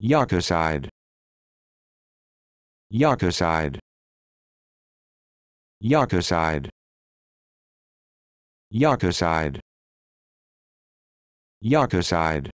Yaka side. Yaka side. Yaka